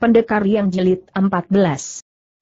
Pendekar yang jelit 14.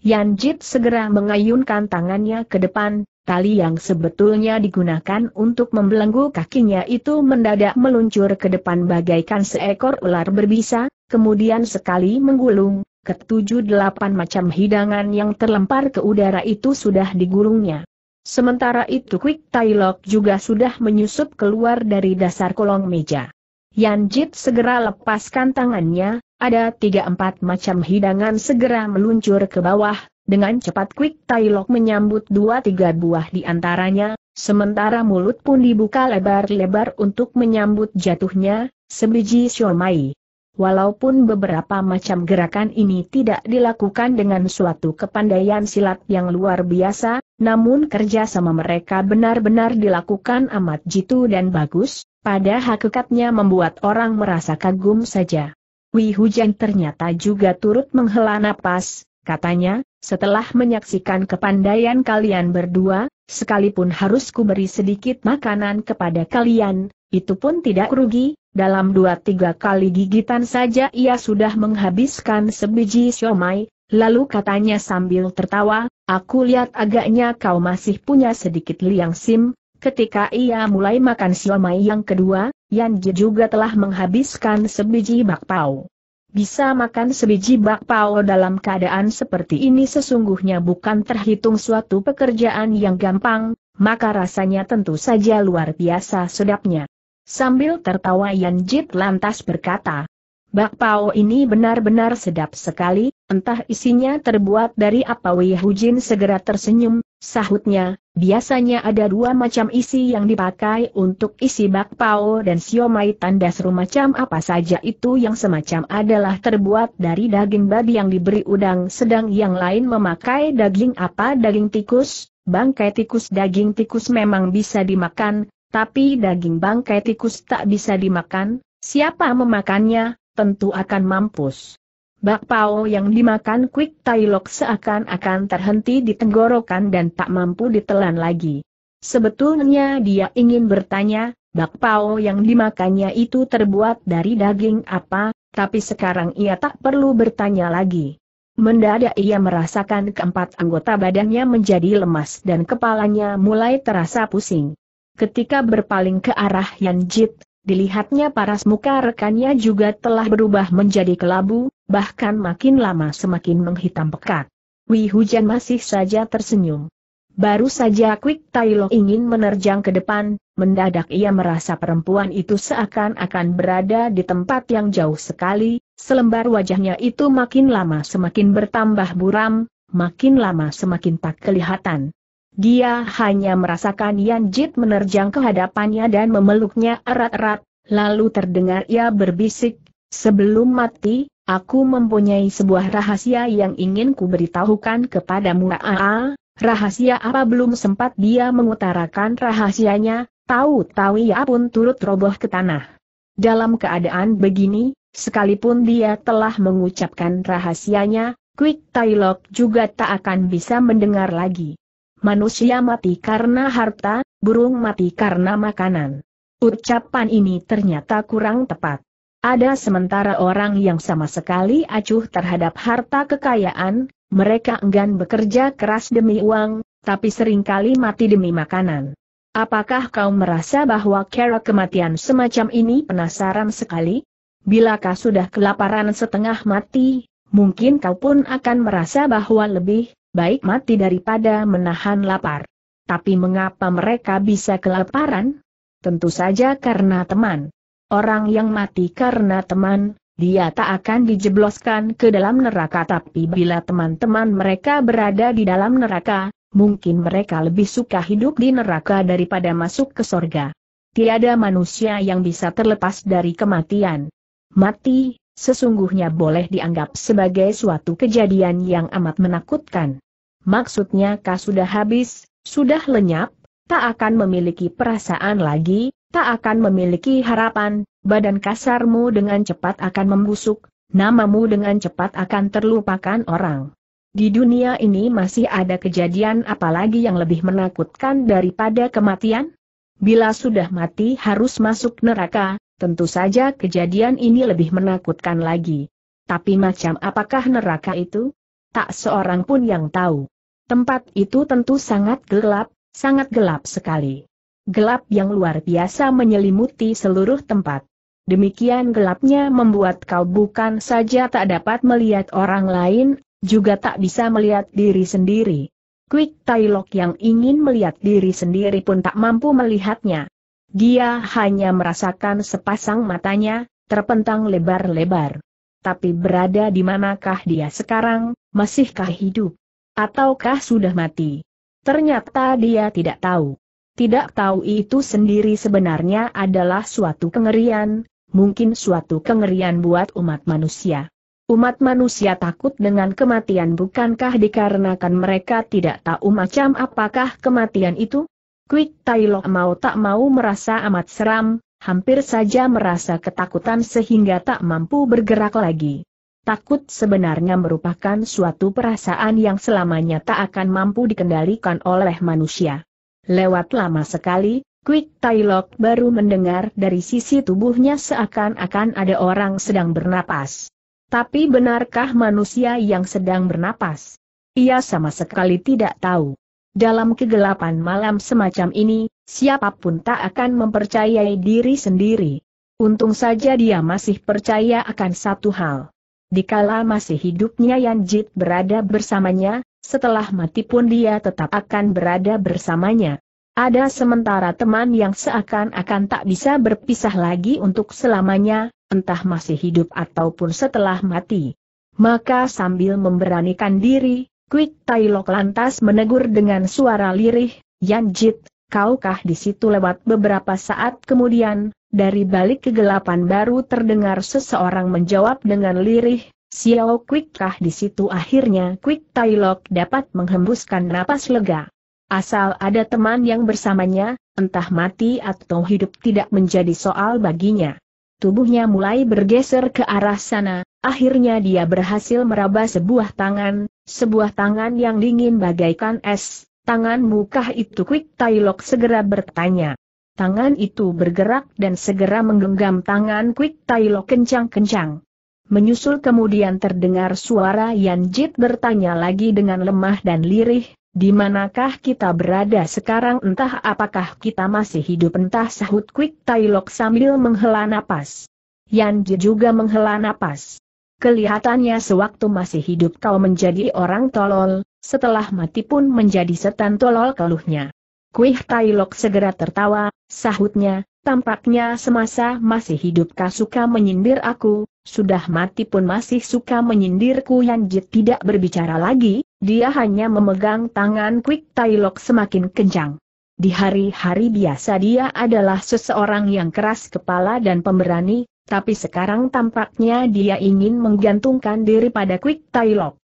Yan Jit segera mengayunkan tangannya ke depan, tali yang sebetulnya digunakan untuk membelenggu kakinya itu mendadak meluncur ke depan bagaikan seekor ular berbisa, kemudian sekali menggulung, ketujuh delapan macam hidangan yang terlempar ke udara itu sudah digulungnya. Sementara itu Quick Tailok juga sudah menyusup keluar dari dasar kolong meja. Yan Jit segera lepaskan tangannya, ada tiga empat macam hidangan segera meluncur ke bawah, dengan cepat Quick Tai Lok menyambut dua tiga buah di antaranya, sementara mulut pun dibuka lebar-lebar untuk menyambut jatuhnya, sebiji siomai. Walaupun beberapa macam gerakan ini tidak dilakukan dengan suatu kepandaian silat yang luar biasa, namun kerja sama mereka benar-benar dilakukan amat jitu dan bagus, pada hakikatnya membuat orang merasa kagum saja. Wi Hujan ternyata juga turut menghela napas, katanya, setelah menyaksikan kepandaian kalian berdua, sekalipun harus kuberi sedikit makanan kepada kalian, itu pun tidak rugi, dalam dua tiga kali gigitan saja ia sudah menghabiskan sebiji siomay, lalu katanya sambil tertawa, aku lihat agaknya kau masih punya sedikit liang sim, Ketika ia mulai makan siomay yang kedua, Yan Ji juga telah menghabiskan sebiji bakpao. Bisa makan sebiji bakpao dalam keadaan seperti ini sesungguhnya bukan terhitung suatu pekerjaan yang gampang, maka rasanya tentu saja luar biasa sedapnya. Sambil tertawa Yan Jit lantas berkata, Bakpao ini benar-benar sedap sekali, entah isinya terbuat dari apa Wei Hujin segera tersenyum, Sahutnya, biasanya ada dua macam isi yang dipakai untuk isi bakpao dan siomay tanda seru macam apa saja itu yang semacam adalah terbuat dari daging babi yang diberi udang sedang yang lain memakai daging apa daging tikus, bangkai tikus daging tikus memang bisa dimakan, tapi daging bangkai tikus tak bisa dimakan, siapa memakannya, tentu akan mampus. Bakpao yang dimakan Quick Tai seakan-akan terhenti di tenggorokan dan tak mampu ditelan lagi. Sebetulnya dia ingin bertanya, bakpao yang dimakannya itu terbuat dari daging apa, tapi sekarang ia tak perlu bertanya lagi. Mendadak ia merasakan keempat anggota badannya menjadi lemas dan kepalanya mulai terasa pusing. Ketika berpaling ke arah Yan Jit, Dilihatnya paras muka rekannya juga telah berubah menjadi kelabu, bahkan makin lama semakin menghitam pekat. Wi Hujan masih saja tersenyum. Baru saja Quick Tailo ingin menerjang ke depan, mendadak ia merasa perempuan itu seakan-akan berada di tempat yang jauh sekali, selembar wajahnya itu makin lama semakin bertambah buram, makin lama semakin tak kelihatan. Dia hanya merasakan Yan Jit menerjang kehadapannya dan memeluknya erat-erat, lalu terdengar ia berbisik, sebelum mati, aku mempunyai sebuah rahasia yang ingin ku beritahukan kepadamu. Aa, rahasia apa belum sempat dia mengutarakan rahasianya, tahu-tahu ia pun turut roboh ke tanah. Dalam keadaan begini, sekalipun dia telah mengucapkan rahasianya, Quick Tailok juga tak akan bisa mendengar lagi manusia mati karena harta, burung mati karena makanan. Ucapan ini ternyata kurang tepat. Ada sementara orang yang sama sekali acuh terhadap harta kekayaan, mereka enggan bekerja keras demi uang, tapi seringkali mati demi makanan. Apakah kau merasa bahwa kera kematian semacam ini penasaran sekali? Bilakah sudah kelaparan setengah mati, mungkin kau pun akan merasa bahwa lebih baik mati daripada menahan lapar. Tapi mengapa mereka bisa kelaparan? Tentu saja karena teman. Orang yang mati karena teman, dia tak akan dijebloskan ke dalam neraka tapi bila teman-teman mereka berada di dalam neraka, mungkin mereka lebih suka hidup di neraka daripada masuk ke sorga. Tiada manusia yang bisa terlepas dari kematian. Mati, sesungguhnya boleh dianggap sebagai suatu kejadian yang amat menakutkan. Maksudnya kah sudah habis, sudah lenyap, tak akan memiliki perasaan lagi, tak akan memiliki harapan, badan kasarmu dengan cepat akan membusuk, namamu dengan cepat akan terlupakan orang. Di dunia ini masih ada kejadian apalagi yang lebih menakutkan daripada kematian? Bila sudah mati harus masuk neraka, Tentu saja kejadian ini lebih menakutkan lagi. Tapi macam apakah neraka itu? Tak seorang pun yang tahu. Tempat itu tentu sangat gelap, sangat gelap sekali. Gelap yang luar biasa menyelimuti seluruh tempat. Demikian gelapnya membuat kau bukan saja tak dapat melihat orang lain, juga tak bisa melihat diri sendiri. Quick Tailok yang ingin melihat diri sendiri pun tak mampu melihatnya. Dia hanya merasakan sepasang matanya, terpentang lebar-lebar. Tapi berada di manakah dia sekarang, masihkah hidup? Ataukah sudah mati? Ternyata dia tidak tahu. Tidak tahu itu sendiri sebenarnya adalah suatu kengerian, mungkin suatu kengerian buat umat manusia. Umat manusia takut dengan kematian bukankah dikarenakan mereka tidak tahu macam apakah kematian itu? Quick Tailok mau tak mau merasa amat seram, hampir saja merasa ketakutan sehingga tak mampu bergerak lagi. Takut sebenarnya merupakan suatu perasaan yang selamanya tak akan mampu dikendalikan oleh manusia. Lewat lama sekali, Quick Tailok baru mendengar dari sisi tubuhnya seakan-akan ada orang sedang bernapas. Tapi benarkah manusia yang sedang bernapas? Ia sama sekali tidak tahu. Dalam kegelapan malam semacam ini, siapapun tak akan mempercayai diri sendiri. Untung saja dia masih percaya akan satu hal. Dikala masih hidupnya Jit berada bersamanya, setelah mati pun dia tetap akan berada bersamanya. Ada sementara teman yang seakan-akan tak bisa berpisah lagi untuk selamanya, entah masih hidup ataupun setelah mati. Maka sambil memberanikan diri, Quick Tai Lok lantas menegur dengan suara lirih, Yan Jit, kaukah di situ lewat beberapa saat kemudian, dari balik kegelapan baru terdengar seseorang menjawab dengan lirih, Xiao Quick kah di situ akhirnya Quick Tai Lok dapat menghembuskan napas lega. Asal ada teman yang bersamanya, entah mati atau hidup tidak menjadi soal baginya. Tubuhnya mulai bergeser ke arah sana, akhirnya dia berhasil meraba sebuah tangan, sebuah tangan yang dingin bagaikan es, tangan mukah itu Quick Tailok segera bertanya. Tangan itu bergerak dan segera menggenggam tangan Quick Tailok kencang-kencang. Menyusul kemudian terdengar suara Yan Jit bertanya lagi dengan lemah dan lirih, di manakah kita berada sekarang entah apakah kita masih hidup entah sahut Quick Tailok sambil menghela napas. Yan Jit juga menghela napas. Kelihatannya sewaktu masih hidup kau menjadi orang tolol, setelah mati pun menjadi setan tolol keluhnya. Kuih Kailok segera tertawa, sahutnya, tampaknya semasa masih hidup kau suka menyindir aku, sudah mati pun masih suka menyindirku jit tidak berbicara lagi, dia hanya memegang tangan Kuih Kailok semakin kencang. Di hari-hari biasa dia adalah seseorang yang keras kepala dan pemberani, tapi sekarang tampaknya dia ingin menggantungkan diri pada Quick Tai Lok.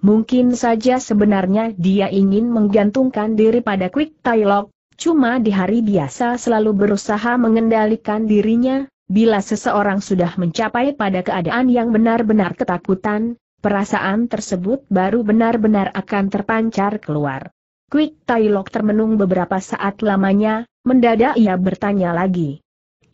Mungkin saja sebenarnya dia ingin menggantungkan diri pada Quick Tai Lok, cuma di hari biasa selalu berusaha mengendalikan dirinya, bila seseorang sudah mencapai pada keadaan yang benar-benar ketakutan, perasaan tersebut baru benar-benar akan terpancar keluar. Quick Tai Lok termenung beberapa saat lamanya, mendadak ia bertanya lagi.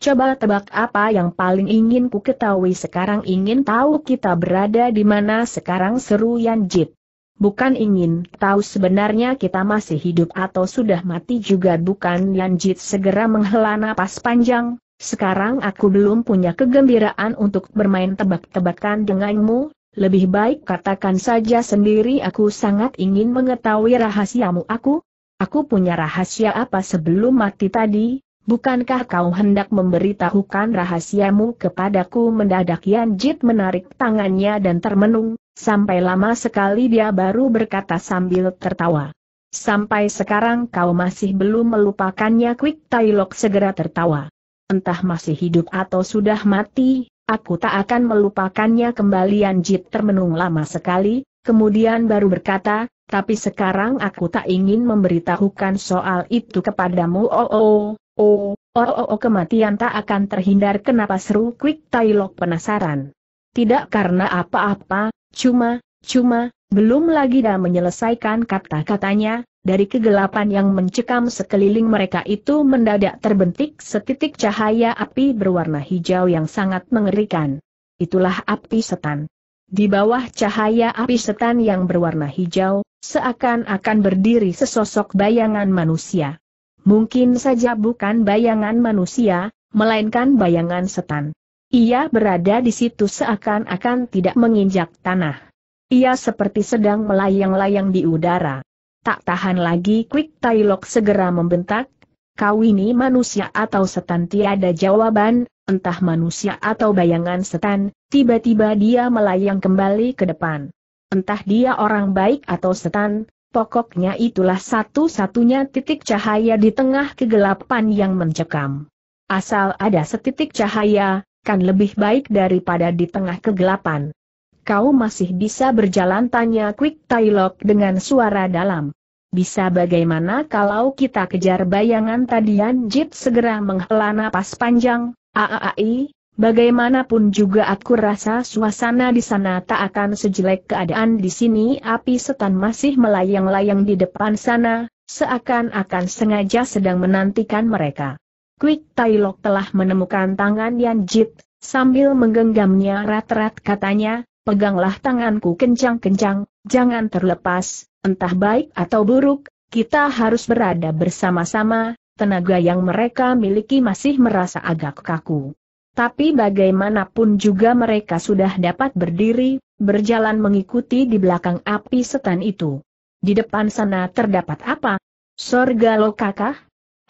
Coba tebak apa yang paling ingin ku ketahui sekarang ingin tahu kita berada di mana sekarang seru Yan Jit. Bukan ingin tahu sebenarnya kita masih hidup atau sudah mati juga bukan Yan Jit segera menghela napas panjang. Sekarang aku belum punya kegembiraan untuk bermain tebak-tebakan denganmu, lebih baik katakan saja sendiri aku sangat ingin mengetahui rahasiamu aku. Aku punya rahasia apa sebelum mati tadi, bukankah kau hendak memberitahukan rahasiamu kepadaku mendadak Yan Jit menarik tangannya dan termenung, sampai lama sekali dia baru berkata sambil tertawa. Sampai sekarang kau masih belum melupakannya Quick Tailok segera tertawa. Entah masih hidup atau sudah mati, aku tak akan melupakannya kembali Yan Jit termenung lama sekali, kemudian baru berkata, tapi sekarang aku tak ingin memberitahukan soal itu kepadamu. Oh, oh, Oh, oh, oh, oh kematian tak akan terhindar kenapa seru Quick Tailok penasaran. Tidak karena apa-apa, cuma, cuma, belum lagi dah menyelesaikan kata-katanya, dari kegelapan yang mencekam sekeliling mereka itu mendadak terbentik setitik cahaya api berwarna hijau yang sangat mengerikan. Itulah api setan. Di bawah cahaya api setan yang berwarna hijau, seakan-akan berdiri sesosok bayangan manusia mungkin saja bukan bayangan manusia, melainkan bayangan setan. Ia berada di situ seakan-akan tidak menginjak tanah. Ia seperti sedang melayang-layang di udara. Tak tahan lagi Quick Tailok segera membentak, kau ini manusia atau setan tiada jawaban, entah manusia atau bayangan setan, tiba-tiba dia melayang kembali ke depan. Entah dia orang baik atau setan, Pokoknya itulah satu-satunya titik cahaya di tengah kegelapan yang mencekam. Asal ada setitik cahaya, kan lebih baik daripada di tengah kegelapan. Kau masih bisa berjalan tanya Quick Tailok dengan suara dalam. Bisa bagaimana kalau kita kejar bayangan tadian Jit segera menghela napas panjang, aaai, Bagaimanapun juga aku rasa suasana di sana tak akan sejelek keadaan di sini api setan masih melayang-layang di depan sana, seakan-akan sengaja sedang menantikan mereka. Quick Tailok telah menemukan tangan Yan Jit, sambil menggenggamnya rat-rat katanya, peganglah tanganku kencang-kencang, jangan terlepas, entah baik atau buruk, kita harus berada bersama-sama, tenaga yang mereka miliki masih merasa agak kaku. Tapi bagaimanapun juga mereka sudah dapat berdiri, berjalan mengikuti di belakang api setan itu. Di depan sana terdapat apa? Sorga lokakah?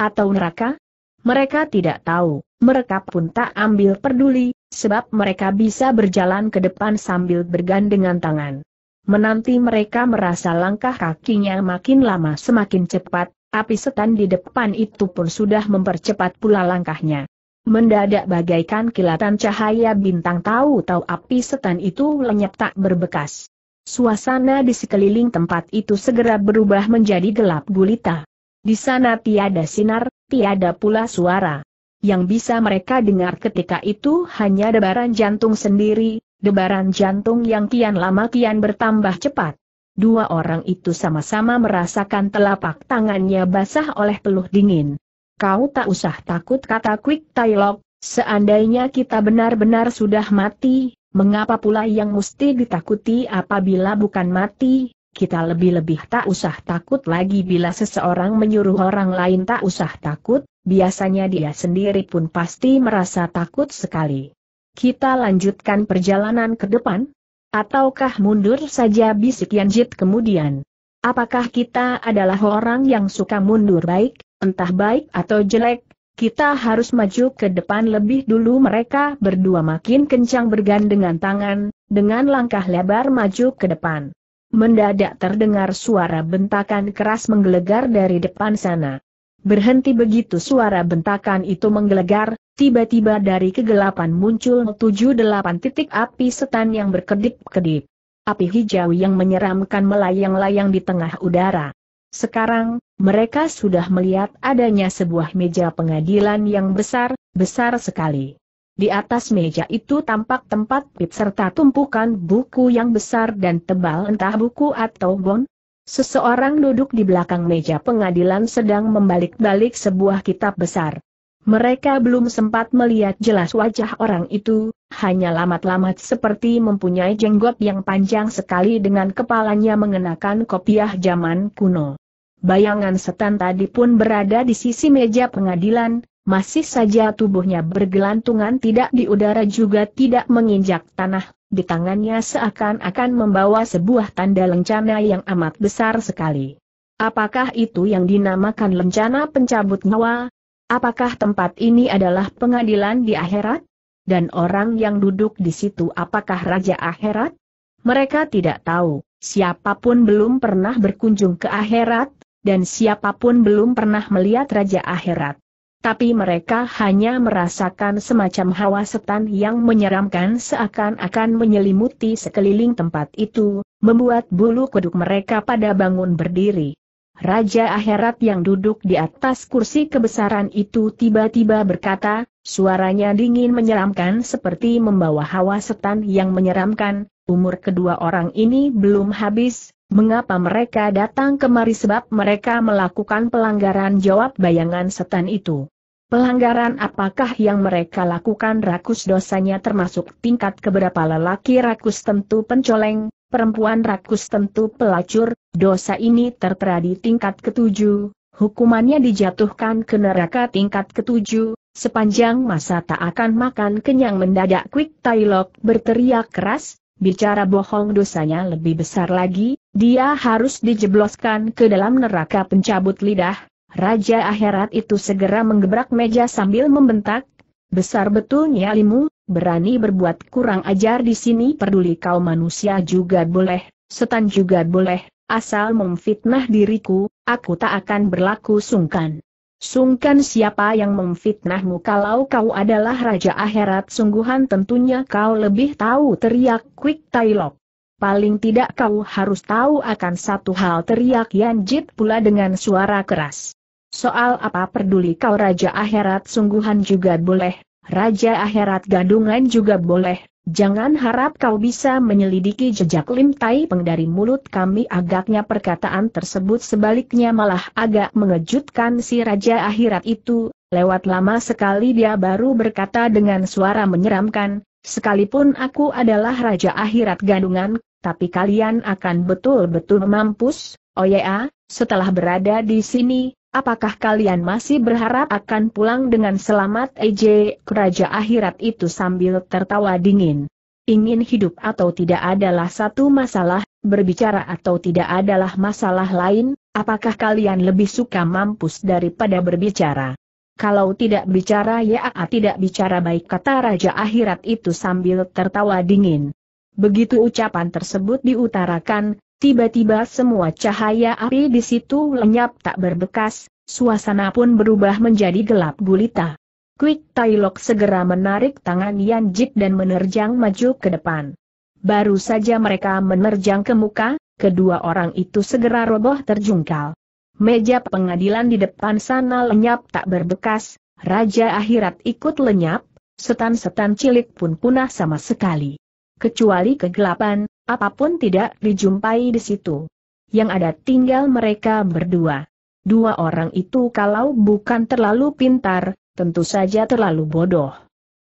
Atau neraka? Mereka tidak tahu, mereka pun tak ambil peduli, sebab mereka bisa berjalan ke depan sambil bergandengan tangan. Menanti mereka merasa langkah kakinya makin lama semakin cepat, api setan di depan itu pun sudah mempercepat pula langkahnya. Mendadak bagaikan kilatan cahaya bintang tahu-tahu api setan itu lenyap tak berbekas. Suasana di sekeliling tempat itu segera berubah menjadi gelap gulita. Di sana tiada sinar, tiada pula suara. Yang bisa mereka dengar ketika itu hanya debaran jantung sendiri, debaran jantung yang kian lama kian bertambah cepat. Dua orang itu sama-sama merasakan telapak tangannya basah oleh peluh dingin kau tak usah takut kata Quick Tailok, seandainya kita benar-benar sudah mati, mengapa pula yang mesti ditakuti apabila bukan mati, kita lebih-lebih tak usah takut lagi bila seseorang menyuruh orang lain tak usah takut, biasanya dia sendiri pun pasti merasa takut sekali. Kita lanjutkan perjalanan ke depan? Ataukah mundur saja bisik Yanjit kemudian? Apakah kita adalah orang yang suka mundur baik? Entah baik atau jelek, kita harus maju ke depan lebih dulu mereka berdua makin kencang bergandengan tangan, dengan langkah lebar maju ke depan. Mendadak terdengar suara bentakan keras menggelegar dari depan sana. Berhenti begitu suara bentakan itu menggelegar, tiba-tiba dari kegelapan muncul tujuh delapan titik api setan yang berkedip-kedip. Api hijau yang menyeramkan melayang-layang di tengah udara. Sekarang, mereka sudah melihat adanya sebuah meja pengadilan yang besar, besar sekali. Di atas meja itu tampak tempat pit serta tumpukan buku yang besar dan tebal entah buku atau bon. Seseorang duduk di belakang meja pengadilan sedang membalik-balik sebuah kitab besar. Mereka belum sempat melihat jelas wajah orang itu, hanya lamat-lamat seperti mempunyai jenggot yang panjang sekali dengan kepalanya mengenakan kopiah zaman kuno. Bayangan setan tadi pun berada di sisi meja pengadilan, masih saja tubuhnya bergelantungan tidak di udara juga tidak menginjak tanah, di tangannya seakan-akan membawa sebuah tanda lencana yang amat besar sekali. Apakah itu yang dinamakan lencana pencabut nyawa? Apakah tempat ini adalah pengadilan di akhirat? Dan orang yang duduk di situ apakah Raja Akhirat? Mereka tidak tahu, siapapun belum pernah berkunjung ke akhirat, dan siapapun belum pernah melihat Raja Akhirat. Tapi mereka hanya merasakan semacam hawa setan yang menyeramkan seakan-akan menyelimuti sekeliling tempat itu, membuat bulu kuduk mereka pada bangun berdiri. Raja Akhirat yang duduk di atas kursi kebesaran itu tiba-tiba berkata, suaranya dingin menyeramkan seperti membawa hawa setan yang menyeramkan, umur kedua orang ini belum habis, Mengapa mereka datang kemari sebab mereka melakukan pelanggaran jawab bayangan setan itu. Pelanggaran apakah yang mereka lakukan rakus dosanya termasuk tingkat keberapa lelaki rakus tentu pencoleng, perempuan rakus tentu pelacur, dosa ini tertera di tingkat ketujuh, hukumannya dijatuhkan ke neraka tingkat ketujuh, sepanjang masa tak akan makan kenyang mendadak Quick Tailok berteriak keras, bicara bohong dosanya lebih besar lagi, dia harus dijebloskan ke dalam neraka pencabut lidah, Raja Akhirat itu segera menggebrak meja sambil membentak, Besar betul nyalimu, berani berbuat kurang ajar di sini peduli kau manusia juga boleh, setan juga boleh, asal memfitnah diriku, aku tak akan berlaku sungkan. Sungkan siapa yang memfitnahmu kalau kau adalah Raja Akhirat sungguhan tentunya kau lebih tahu teriak Quick Tailok. Paling tidak kau harus tahu akan satu hal teriak Jit pula dengan suara keras. Soal apa peduli kau Raja Akhirat sungguhan juga boleh, Raja Akhirat gadungan juga boleh, jangan harap kau bisa menyelidiki jejak Lim Tai Peng dari mulut kami agaknya perkataan tersebut sebaliknya malah agak mengejutkan si Raja Akhirat itu, lewat lama sekali dia baru berkata dengan suara menyeramkan, Sekalipun aku adalah Raja Akhirat Gandungan, tapi kalian akan betul-betul mampus, oh ya, ah, setelah berada di sini, apakah kalian masih berharap akan pulang dengan selamat EJ Keraja Akhirat itu sambil tertawa dingin. Ingin hidup atau tidak adalah satu masalah, berbicara atau tidak adalah masalah lain, apakah kalian lebih suka mampus daripada berbicara? Kalau tidak bicara ya ah, tidak bicara baik kata Raja Akhirat itu sambil tertawa dingin. Begitu ucapan tersebut diutarakan, tiba-tiba semua cahaya api di situ lenyap tak berbekas, suasana pun berubah menjadi gelap gulita. Quick Tailok segera menarik tangan Yan Jik dan menerjang maju ke depan. Baru saja mereka menerjang ke muka, kedua orang itu segera roboh terjungkal. Meja pengadilan di depan sana lenyap tak berbekas, Raja Akhirat ikut lenyap, setan-setan cilik pun punah sama sekali. Kecuali kegelapan, apapun tidak dijumpai di situ. Yang ada tinggal mereka berdua. Dua orang itu kalau bukan terlalu pintar, tentu saja terlalu bodoh.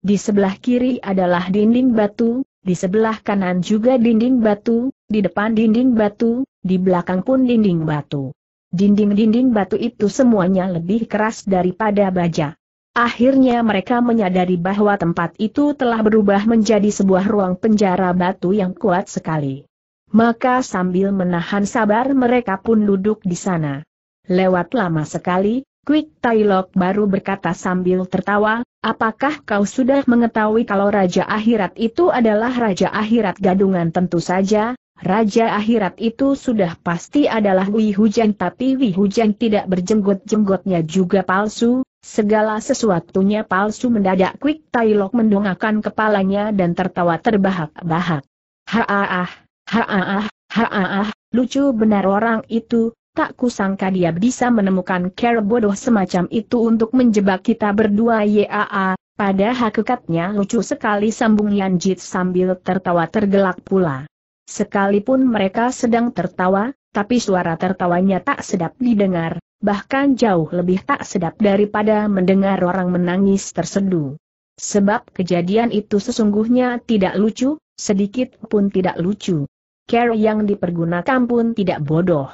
Di sebelah kiri adalah dinding batu, di sebelah kanan juga dinding batu, di depan dinding batu, di belakang pun dinding batu. Dinding-dinding batu itu semuanya lebih keras daripada baja. Akhirnya mereka menyadari bahwa tempat itu telah berubah menjadi sebuah ruang penjara batu yang kuat sekali. Maka sambil menahan sabar mereka pun duduk di sana. Lewat lama sekali, Quick Tailok baru berkata sambil tertawa, apakah kau sudah mengetahui kalau Raja Akhirat itu adalah Raja Akhirat Gadungan tentu saja, Raja Akhirat itu sudah pasti adalah Wi tapi Wi tidak berjenggot-jenggotnya juga palsu, Segala sesuatunya palsu mendadak Quick Tailok mendongakkan kepalanya dan tertawa terbahak-bahak. Haaah, haaah, haaah, lucu benar orang itu, tak kusangka dia bisa menemukan cara bodoh semacam itu untuk menjebak kita berdua yaa, pada hakikatnya lucu sekali sambung Yan Jit sambil tertawa tergelak pula. Sekalipun mereka sedang tertawa, tapi suara tertawanya tak sedap didengar, bahkan jauh lebih tak sedap daripada mendengar orang menangis terseduh. Sebab kejadian itu sesungguhnya tidak lucu, sedikit pun tidak lucu. Care yang dipergunakan pun tidak bodoh.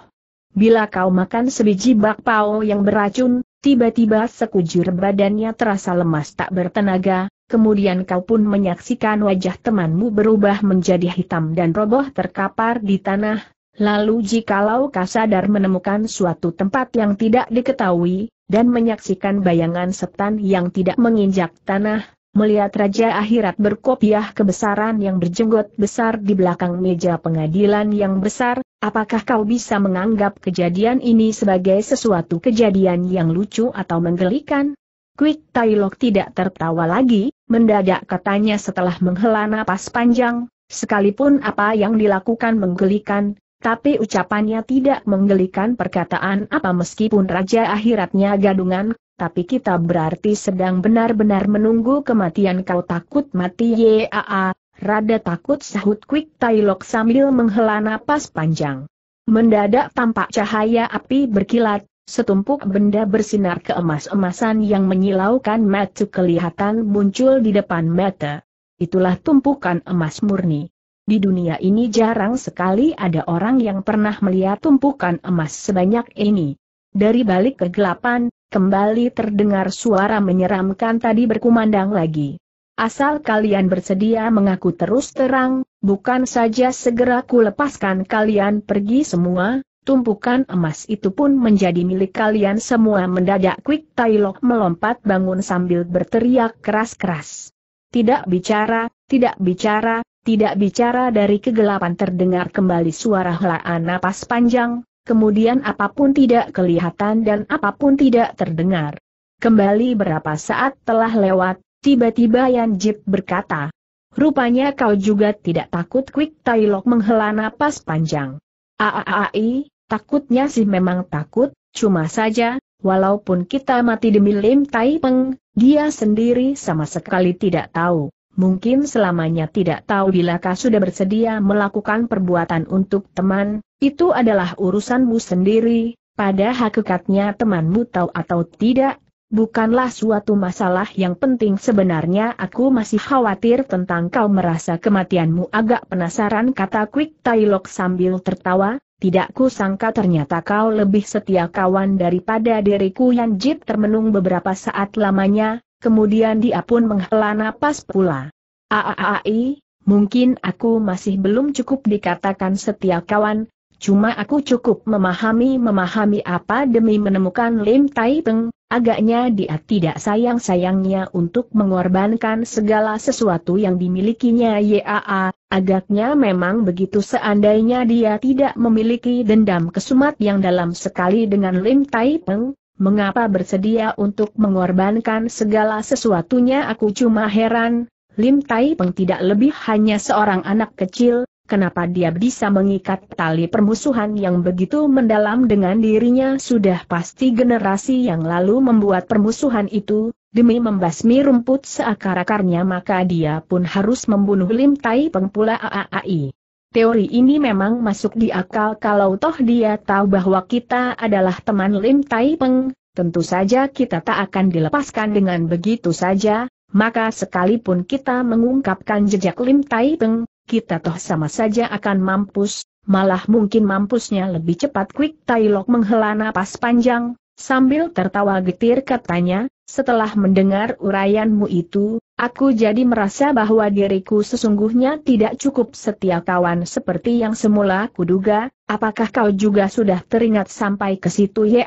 Bila kau makan sebiji bakpao yang beracun, tiba-tiba sekujur badannya terasa lemas tak bertenaga, kemudian kau pun menyaksikan wajah temanmu berubah menjadi hitam dan roboh terkapar di tanah, Lalu jikalau Kasadar menemukan suatu tempat yang tidak diketahui, dan menyaksikan bayangan setan yang tidak menginjak tanah, melihat Raja Akhirat berkopiah kebesaran yang berjenggot besar di belakang meja pengadilan yang besar, apakah kau bisa menganggap kejadian ini sebagai sesuatu kejadian yang lucu atau menggelikan? Quick Tailok tidak tertawa lagi, mendadak katanya setelah menghela napas panjang, sekalipun apa yang dilakukan menggelikan, tapi ucapannya tidak menggelikan perkataan apa meskipun Raja akhiratnya gadungan, tapi kita berarti sedang benar-benar menunggu kematian kau takut mati yaa, rada takut sahut Quick Tailok sambil menghela napas panjang. Mendadak tampak cahaya api berkilat, setumpuk benda bersinar keemas-emasan yang menyilaukan mata kelihatan muncul di depan mata. Itulah tumpukan emas murni. Di dunia ini jarang sekali ada orang yang pernah melihat tumpukan emas sebanyak ini. Dari balik kegelapan, kembali terdengar suara menyeramkan tadi berkumandang lagi. Asal kalian bersedia mengaku terus terang, bukan saja segera ku lepaskan kalian pergi semua, tumpukan emas itu pun menjadi milik kalian semua mendadak Quick Tailok melompat bangun sambil berteriak keras-keras. Tidak bicara, tidak bicara, tidak bicara dari kegelapan terdengar kembali suara helaan napas panjang, kemudian apapun tidak kelihatan dan apapun tidak terdengar. Kembali berapa saat telah lewat, tiba-tiba Yan Jip berkata, Rupanya kau juga tidak takut Quick Tailok menghela napas panjang. Aaai, takutnya sih memang takut, cuma saja, walaupun kita mati demi Lim Tai Peng, dia sendiri sama sekali tidak tahu mungkin selamanya tidak tahu bila kau sudah bersedia melakukan perbuatan untuk teman, itu adalah urusanmu sendiri, pada hakikatnya temanmu tahu atau tidak, bukanlah suatu masalah yang penting sebenarnya aku masih khawatir tentang kau merasa kematianmu agak penasaran kata Quick Tailok sambil tertawa, tidak kusangka ternyata kau lebih setia kawan daripada diriku Yan Jit termenung beberapa saat lamanya, kemudian dia pun menghela napas pula. Aaai, mungkin aku masih belum cukup dikatakan setia kawan, cuma aku cukup memahami-memahami apa demi menemukan Lim Tai Peng, agaknya dia tidak sayang-sayangnya untuk mengorbankan segala sesuatu yang dimilikinya YAA, agaknya memang begitu seandainya dia tidak memiliki dendam kesumat yang dalam sekali dengan Lim Tai Peng, mengapa bersedia untuk mengorbankan segala sesuatunya aku cuma heran, Lim Tai Peng tidak lebih hanya seorang anak kecil, kenapa dia bisa mengikat tali permusuhan yang begitu mendalam dengan dirinya sudah pasti generasi yang lalu membuat permusuhan itu, demi membasmi rumput seakar-akarnya maka dia pun harus membunuh Lim Tai Peng pula Aaai. Teori ini memang masuk di akal kalau toh dia tahu bahwa kita adalah teman Lim Tai Peng, tentu saja kita tak akan dilepaskan dengan begitu saja, maka sekalipun kita mengungkapkan jejak Lim Tai Peng, kita toh sama saja akan mampus, malah mungkin mampusnya lebih cepat Quick Tai Lok menghela napas panjang, sambil tertawa getir katanya, setelah mendengar uraianmu itu, Aku jadi merasa bahwa diriku sesungguhnya tidak cukup setia kawan seperti yang semula kuduga, apakah kau juga sudah teringat sampai ke situ ya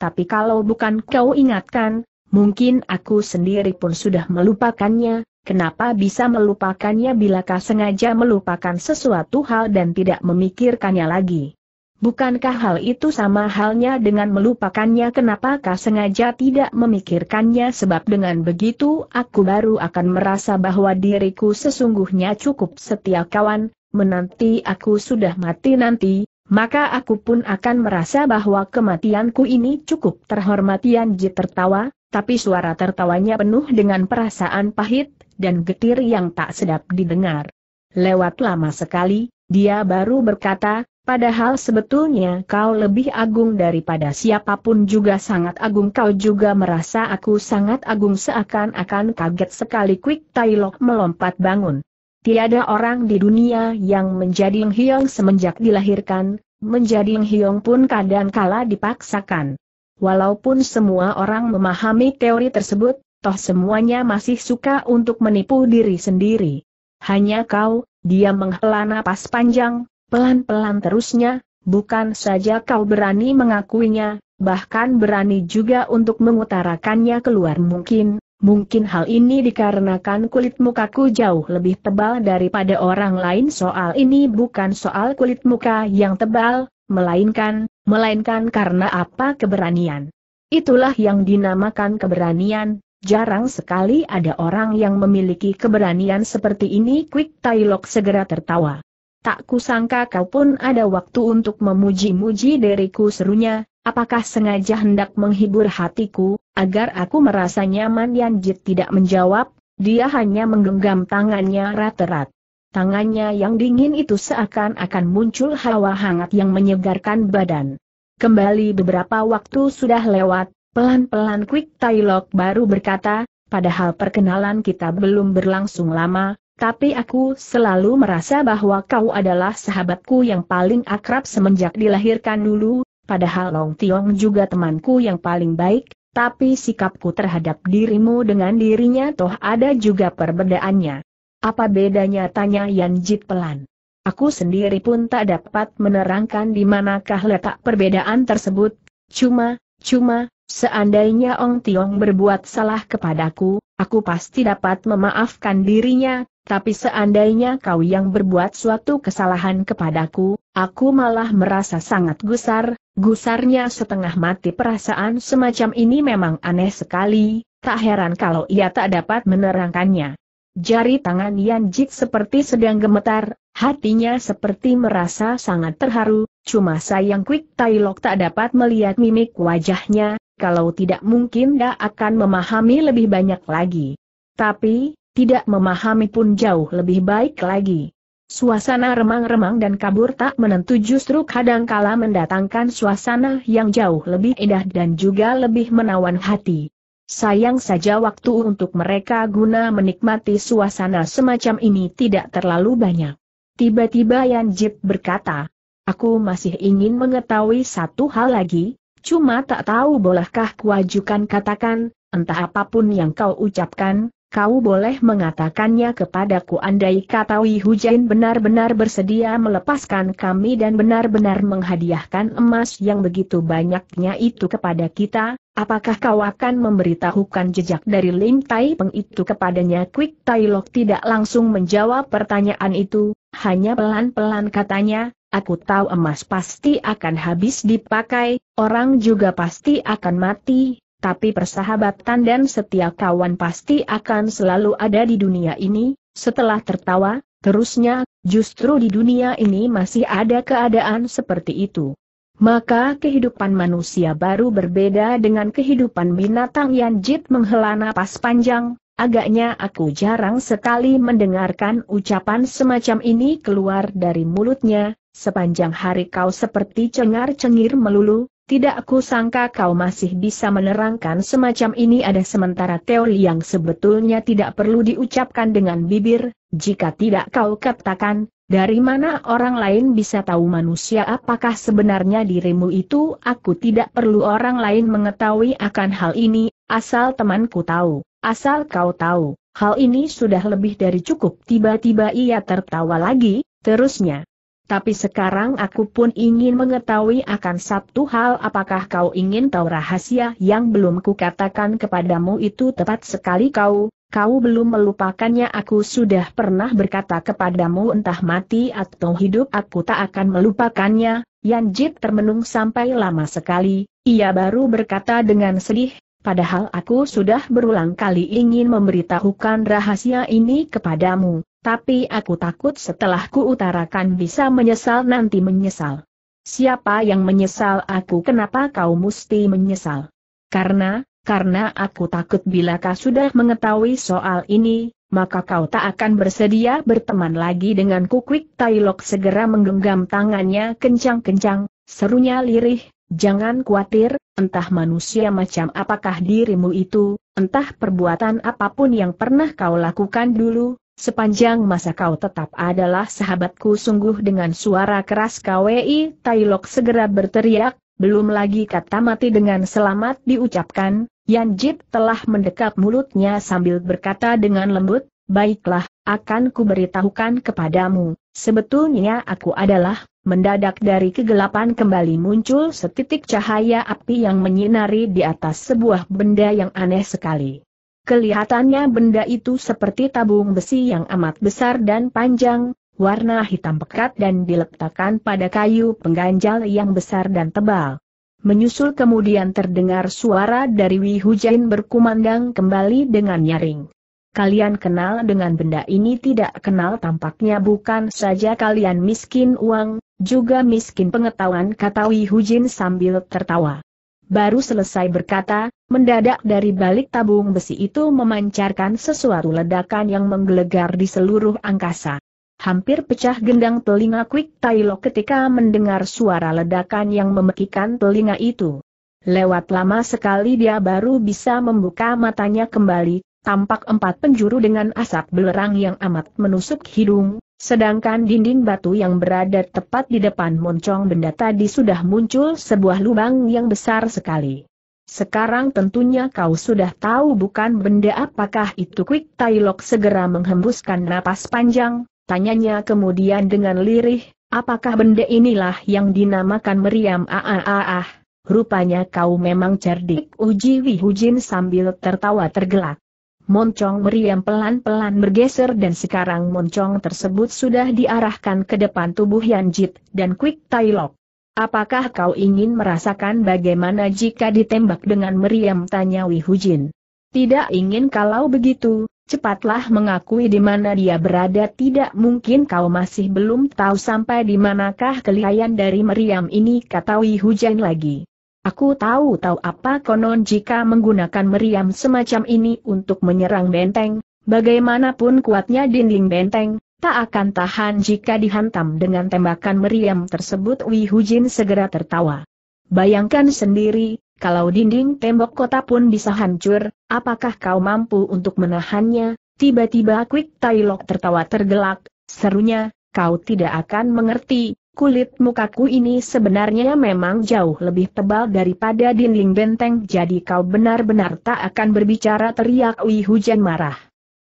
tapi kalau bukan kau ingatkan, mungkin aku sendiri pun sudah melupakannya, kenapa bisa melupakannya bila kau sengaja melupakan sesuatu hal dan tidak memikirkannya lagi. Bukankah hal itu sama halnya dengan melupakannya kenapakah sengaja tidak memikirkannya sebab dengan begitu aku baru akan merasa bahwa diriku sesungguhnya cukup setia kawan, menanti aku sudah mati nanti, maka aku pun akan merasa bahwa kematianku ini cukup terhormat. Anji tertawa, tapi suara tertawanya penuh dengan perasaan pahit, dan getir yang tak sedap didengar. Lewat lama sekali, dia baru berkata, Padahal sebetulnya kau lebih agung daripada siapapun juga sangat agung kau juga merasa aku sangat agung seakan-akan kaget sekali Quick Tailok melompat bangun. Tiada orang di dunia yang menjadi Hiong semenjak dilahirkan, menjadi Hiong pun kadang kala dipaksakan. Walaupun semua orang memahami teori tersebut, toh semuanya masih suka untuk menipu diri sendiri. Hanya kau, dia menghela napas panjang, Pelan-pelan terusnya, bukan saja kau berani mengakuinya, bahkan berani juga untuk mengutarakannya keluar mungkin, mungkin hal ini dikarenakan kulit mukaku jauh lebih tebal daripada orang lain soal ini bukan soal kulit muka yang tebal, melainkan, melainkan karena apa keberanian. Itulah yang dinamakan keberanian, Jarang sekali ada orang yang memiliki keberanian seperti ini Quick Tailok segera tertawa tak kusangka kau pun ada waktu untuk memuji-muji diriku serunya, apakah sengaja hendak menghibur hatiku, agar aku merasa nyaman Jit tidak menjawab, dia hanya menggenggam tangannya rat-rat. Tangannya yang dingin itu seakan-akan muncul hawa hangat yang menyegarkan badan. Kembali beberapa waktu sudah lewat, pelan-pelan Quick Tailok baru berkata, padahal perkenalan kita belum berlangsung lama, tapi aku selalu merasa bahwa kau adalah sahabatku yang paling akrab semenjak dilahirkan dulu, padahal Long Tiong juga temanku yang paling baik, tapi sikapku terhadap dirimu dengan dirinya toh ada juga perbedaannya. Apa bedanya tanya Yan Jit pelan. Aku sendiri pun tak dapat menerangkan di manakah letak perbedaan tersebut, cuma, cuma, seandainya Ong Tiong berbuat salah kepadaku, aku pasti dapat memaafkan dirinya, tapi seandainya kau yang berbuat suatu kesalahan kepadaku, aku malah merasa sangat gusar, gusarnya setengah mati perasaan semacam ini memang aneh sekali, tak heran kalau ia tak dapat menerangkannya. Jari tangan Yan Jik seperti sedang gemetar, hatinya seperti merasa sangat terharu, cuma sayang Quick Tai Lok tak dapat melihat mimik wajahnya, kalau tidak mungkin dia akan memahami lebih banyak lagi. Tapi, tidak memahami pun jauh lebih baik lagi. Suasana remang-remang dan kabur tak menentu justru kadangkala mendatangkan suasana yang jauh lebih indah dan juga lebih menawan hati. Sayang saja waktu untuk mereka guna menikmati suasana semacam ini tidak terlalu banyak. Tiba-tiba Yan Jip berkata, Aku masih ingin mengetahui satu hal lagi, cuma tak tahu bolehkah kuajukan katakan, entah apapun yang kau ucapkan, kau boleh mengatakannya kepadaku andai kata Wihujain benar-benar bersedia melepaskan kami dan benar-benar menghadiahkan emas yang begitu banyaknya itu kepada kita, apakah kau akan memberitahukan jejak dari Lim Tai Peng itu kepadanya Quick Tai Lok tidak langsung menjawab pertanyaan itu, hanya pelan-pelan katanya, aku tahu emas pasti akan habis dipakai, orang juga pasti akan mati, tapi persahabatan dan setia kawan pasti akan selalu ada di dunia ini, setelah tertawa, terusnya, justru di dunia ini masih ada keadaan seperti itu. Maka kehidupan manusia baru berbeda dengan kehidupan binatang yang jit menghela napas panjang, agaknya aku jarang sekali mendengarkan ucapan semacam ini keluar dari mulutnya, sepanjang hari kau seperti cengar-cengir melulu, tidak aku sangka kau masih bisa menerangkan semacam ini ada sementara teori yang sebetulnya tidak perlu diucapkan dengan bibir, jika tidak kau katakan, dari mana orang lain bisa tahu manusia apakah sebenarnya dirimu itu aku tidak perlu orang lain mengetahui akan hal ini, asal temanku tahu, asal kau tahu, hal ini sudah lebih dari cukup tiba-tiba ia tertawa lagi, terusnya tapi sekarang aku pun ingin mengetahui akan satu hal apakah kau ingin tahu rahasia yang belum kukatakan kepadamu itu tepat sekali kau, kau belum melupakannya aku sudah pernah berkata kepadamu entah mati atau hidup aku tak akan melupakannya, Yanjit termenung sampai lama sekali, ia baru berkata dengan sedih, Padahal aku sudah berulang kali ingin memberitahukan rahasia ini kepadamu, tapi aku takut setelah kuutarakan bisa menyesal nanti menyesal. Siapa yang menyesal aku kenapa kau mesti menyesal? Karena, karena aku takut bila kau sudah mengetahui soal ini, maka kau tak akan bersedia berteman lagi denganku Quick Tailok segera menggenggam tangannya kencang-kencang, serunya lirih, jangan khawatir, entah manusia macam apakah dirimu itu, entah perbuatan apapun yang pernah kau lakukan dulu, sepanjang masa kau tetap adalah sahabatku sungguh dengan suara keras KWI Tailok segera berteriak, belum lagi kata mati dengan selamat diucapkan, Yan Jip telah mendekap mulutnya sambil berkata dengan lembut, baiklah, akan kuberitahukan kepadamu, sebetulnya aku adalah Mendadak dari kegelapan kembali muncul setitik cahaya api yang menyinari di atas sebuah benda yang aneh sekali. Kelihatannya benda itu seperti tabung besi yang amat besar dan panjang, warna hitam pekat dan diletakkan pada kayu pengganjal yang besar dan tebal. Menyusul kemudian terdengar suara dari Wi Hujain berkumandang kembali dengan nyaring. Kalian kenal dengan benda ini tidak kenal tampaknya bukan saja kalian miskin uang, juga miskin pengetahuan kata Wi Hujin sambil tertawa. Baru selesai berkata, mendadak dari balik tabung besi itu memancarkan sesuatu ledakan yang menggelegar di seluruh angkasa. Hampir pecah gendang telinga Quick Tailo ketika mendengar suara ledakan yang memekikan telinga itu. Lewat lama sekali dia baru bisa membuka matanya kembali, tampak empat penjuru dengan asap belerang yang amat menusuk hidung, sedangkan dinding batu yang berada tepat di depan moncong benda tadi sudah muncul sebuah lubang yang besar sekali. Sekarang tentunya kau sudah tahu bukan benda apakah itu Quick Tailok segera menghembuskan napas panjang, tanyanya kemudian dengan lirih, apakah benda inilah yang dinamakan meriam aaah, ah, ah, ah. rupanya kau memang cerdik uji Wihujin sambil tertawa tergelak. Moncong meriam pelan-pelan bergeser dan sekarang moncong tersebut sudah diarahkan ke depan tubuh Yanjit dan Quick Tailok. Apakah kau ingin merasakan bagaimana jika ditembak dengan meriam tanya Wihujin? Tidak ingin kalau begitu, cepatlah mengakui di mana dia berada tidak mungkin kau masih belum tahu sampai di manakah kelihayan dari meriam ini kata Wihujin lagi. Aku tahu-tahu apa konon jika menggunakan meriam semacam ini untuk menyerang benteng, bagaimanapun kuatnya dinding benteng, tak akan tahan jika dihantam dengan tembakan meriam tersebut Wei Hujin segera tertawa. Bayangkan sendiri, kalau dinding tembok kota pun bisa hancur, apakah kau mampu untuk menahannya? Tiba-tiba Quick Tailok tertawa tergelak, serunya, kau tidak akan mengerti, Kulit mukaku ini sebenarnya memang jauh lebih tebal daripada dinding benteng jadi kau benar-benar tak akan berbicara teriak Wi Hujan marah.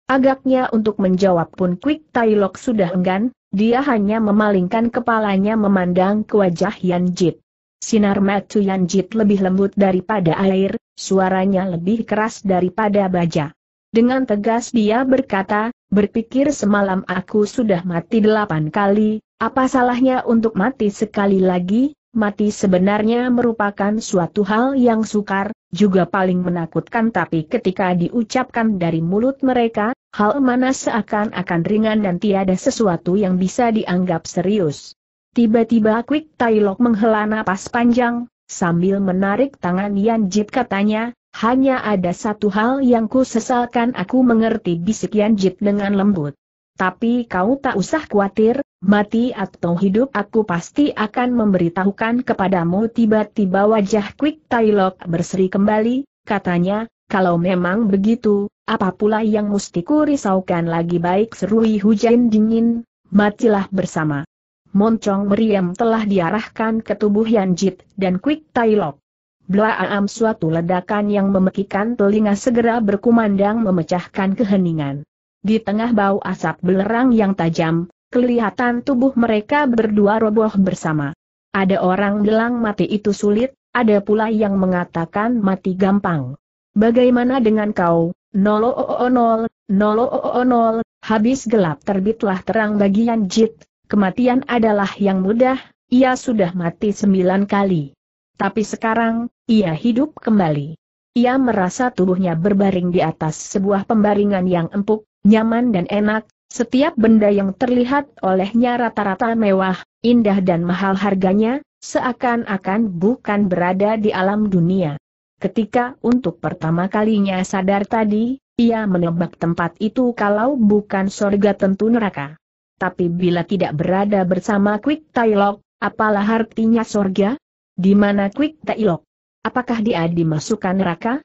Agaknya untuk menjawab pun Quick Tailok sudah enggan, dia hanya memalingkan kepalanya memandang ke wajah Yan Jit. Sinar mata Yan Jit lebih lembut daripada air, suaranya lebih keras daripada baja. Dengan tegas dia berkata, berpikir semalam aku sudah mati delapan kali, apa salahnya untuk mati sekali lagi? Mati sebenarnya merupakan suatu hal yang sukar, juga paling menakutkan tapi ketika diucapkan dari mulut mereka, hal mana seakan-akan ringan dan tiada sesuatu yang bisa dianggap serius. Tiba-tiba Quick Tailok menghela napas panjang, sambil menarik tangan Yan Jit katanya, hanya ada satu hal yang ku sesalkan aku mengerti bisik Yan Jit dengan lembut tapi kau tak usah khawatir, mati atau hidup aku pasti akan memberitahukan kepadamu tiba-tiba wajah Quick Tailok berseri kembali, katanya, kalau memang begitu, apa pula yang mesti ku risaukan lagi baik serui hujan dingin, matilah bersama. Moncong meriam telah diarahkan ke tubuh Yanjit dan Quick Tailok. Blaam suatu ledakan yang memekikan telinga segera berkumandang memecahkan keheningan. Di tengah bau asap belerang yang tajam, kelihatan tubuh mereka berdua roboh bersama. Ada orang bilang mati itu sulit, ada pula yang mengatakan mati gampang. Bagaimana dengan kau, nolo nol, nolo nol, habis gelap terbitlah terang bagian jit, kematian adalah yang mudah, ia sudah mati sembilan kali. Tapi sekarang, ia hidup kembali. Ia merasa tubuhnya berbaring di atas sebuah pembaringan yang empuk, nyaman dan enak, setiap benda yang terlihat olehnya rata-rata mewah, indah dan mahal harganya, seakan-akan bukan berada di alam dunia. Ketika untuk pertama kalinya sadar tadi, ia menebak tempat itu kalau bukan sorga tentu neraka. Tapi bila tidak berada bersama Quick Tailok, apalah artinya sorga? Di mana Quick Tailok? Apakah dia dimasukkan neraka?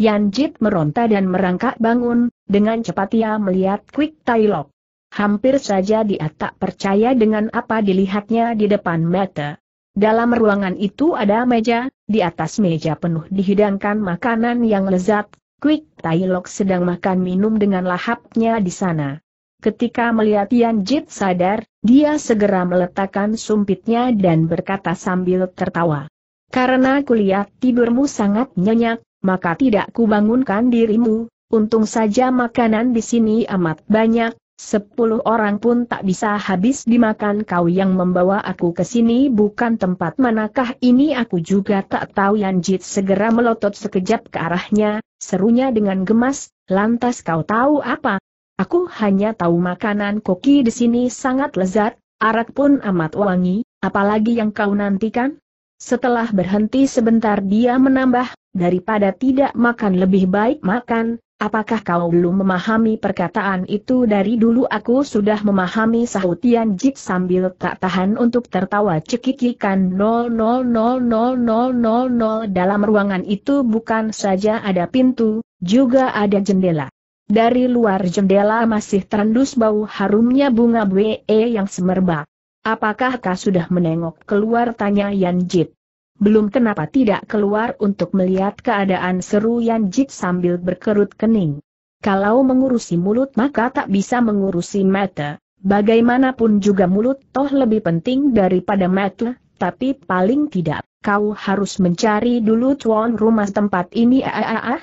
Yan Jit meronta dan merangkak bangun, dengan cepat ia melihat Quick Tai Lok. Hampir saja dia tak percaya dengan apa dilihatnya di depan mata. Dalam ruangan itu ada meja, di atas meja penuh dihidangkan makanan yang lezat, Quick Tai Lok sedang makan minum dengan lahapnya di sana. Ketika melihat Yan Jit sadar, dia segera meletakkan sumpitnya dan berkata sambil tertawa. Karena kulihat tidurmu sangat nyenyak, maka tidak kubangunkan dirimu, untung saja makanan di sini amat banyak, sepuluh orang pun tak bisa habis dimakan kau yang membawa aku ke sini bukan tempat manakah ini aku juga tak tahu Yanjit segera melotot sekejap ke arahnya, serunya dengan gemas, lantas kau tahu apa? Aku hanya tahu makanan koki di sini sangat lezat, arak pun amat wangi, apalagi yang kau nantikan? Setelah berhenti sebentar dia menambah, daripada tidak makan lebih baik makan, apakah kau belum memahami perkataan itu dari dulu aku sudah memahami sahut Tian Jit sambil tak tahan untuk tertawa cekikikan 000000 dalam ruangan itu bukan saja ada pintu, juga ada jendela. Dari luar jendela masih terendus bau harumnya bunga buee yang semerbak. Apakah kau sudah menengok keluar tanya Yan Jit? Belum kenapa tidak keluar untuk melihat keadaan seru Yan Jit sambil berkerut kening. Kalau mengurusi mulut maka tak bisa mengurusi mata, bagaimanapun juga mulut toh lebih penting daripada mata, tapi paling tidak, kau harus mencari dulu tuan rumah tempat ini ah ah ah. ah.